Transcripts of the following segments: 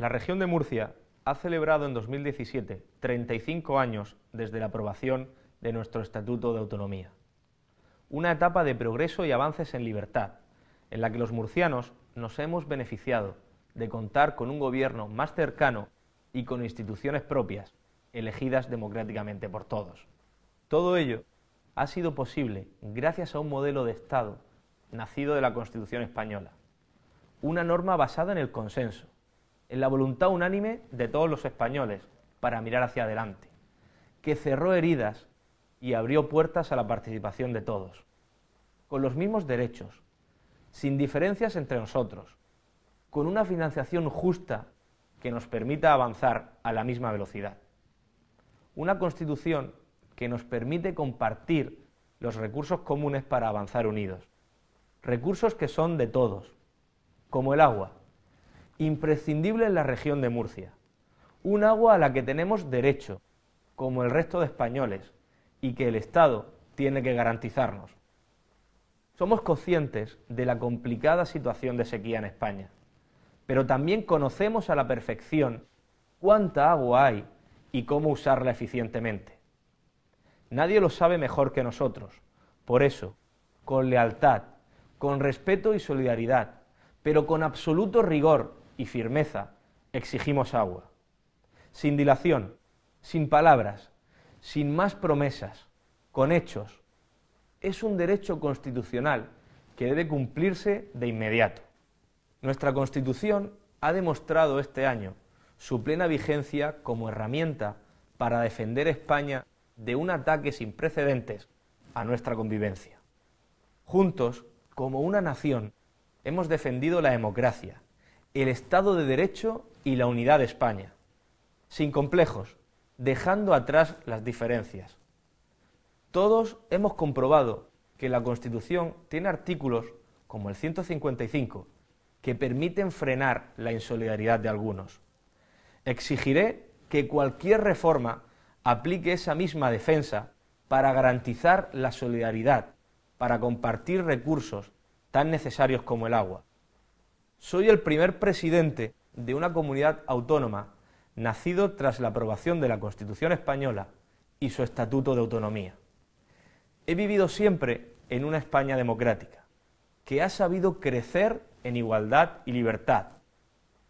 La región de Murcia ha celebrado en 2017 35 años desde la aprobación de nuestro Estatuto de Autonomía. Una etapa de progreso y avances en libertad, en la que los murcianos nos hemos beneficiado de contar con un gobierno más cercano y con instituciones propias, elegidas democráticamente por todos. Todo ello ha sido posible gracias a un modelo de Estado nacido de la Constitución española, una norma basada en el consenso, en la voluntad unánime de todos los españoles para mirar hacia adelante, que cerró heridas y abrió puertas a la participación de todos, con los mismos derechos, sin diferencias entre nosotros, con una financiación justa que nos permita avanzar a la misma velocidad. Una constitución que nos permite compartir los recursos comunes para avanzar unidos. Recursos que son de todos, como el agua, imprescindible en la región de Murcia. Un agua a la que tenemos derecho, como el resto de españoles, y que el Estado tiene que garantizarnos. Somos conscientes de la complicada situación de sequía en España, pero también conocemos a la perfección cuánta agua hay y cómo usarla eficientemente. Nadie lo sabe mejor que nosotros. Por eso, con lealtad, con respeto y solidaridad, pero con absoluto rigor y firmeza exigimos agua. Sin dilación, sin palabras, sin más promesas, con hechos. Es un derecho constitucional que debe cumplirse de inmediato. Nuestra Constitución ha demostrado este año su plena vigencia como herramienta para defender España de un ataque sin precedentes a nuestra convivencia. Juntos, como una nación, hemos defendido la democracia, el Estado de Derecho y la unidad de España, sin complejos, dejando atrás las diferencias. Todos hemos comprobado que la Constitución tiene artículos como el 155 que permiten frenar la insolidaridad de algunos. Exigiré que cualquier reforma aplique esa misma defensa para garantizar la solidaridad, para compartir recursos tan necesarios como el agua, soy el primer presidente de una comunidad autónoma nacido tras la aprobación de la Constitución española y su Estatuto de Autonomía. He vivido siempre en una España democrática, que ha sabido crecer en igualdad y libertad.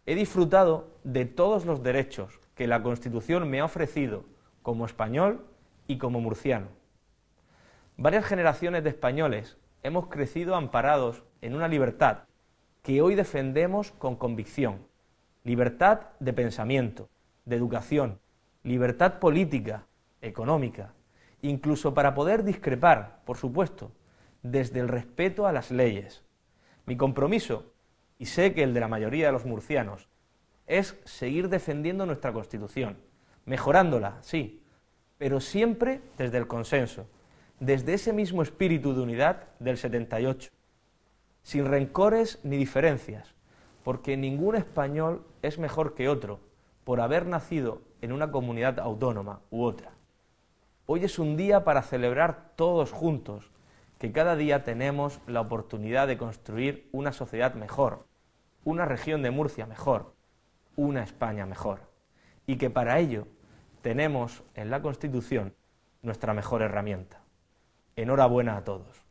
He disfrutado de todos los derechos que la Constitución me ha ofrecido como español y como murciano. Varias generaciones de españoles hemos crecido amparados en una libertad que hoy defendemos con convicción. Libertad de pensamiento, de educación, libertad política, económica, incluso para poder discrepar, por supuesto, desde el respeto a las leyes. Mi compromiso, y sé que el de la mayoría de los murcianos, es seguir defendiendo nuestra Constitución, mejorándola, sí, pero siempre desde el consenso, desde ese mismo espíritu de unidad del 78, sin rencores ni diferencias, porque ningún español es mejor que otro por haber nacido en una comunidad autónoma u otra. Hoy es un día para celebrar todos juntos que cada día tenemos la oportunidad de construir una sociedad mejor, una región de Murcia mejor, una España mejor, y que para ello tenemos en la Constitución nuestra mejor herramienta. Enhorabuena a todos.